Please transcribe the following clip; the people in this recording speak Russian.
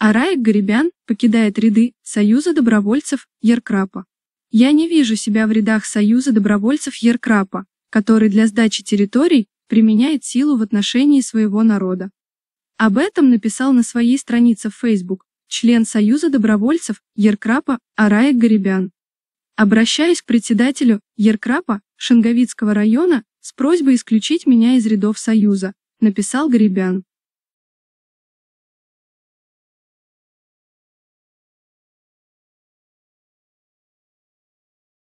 Араик Раик Горебян покидает ряды Союза добровольцев Еркрапа. Я не вижу себя в рядах Союза добровольцев Еркрапа, который для сдачи территорий применяет силу в отношении своего народа. Об этом написал на своей странице в Facebook член Союза добровольцев Еркрапа Араик Горебян. Обращаюсь к председателю Еркрапа Шанговицкого района с просьбой исключить меня из рядов Союза, написал Горебян.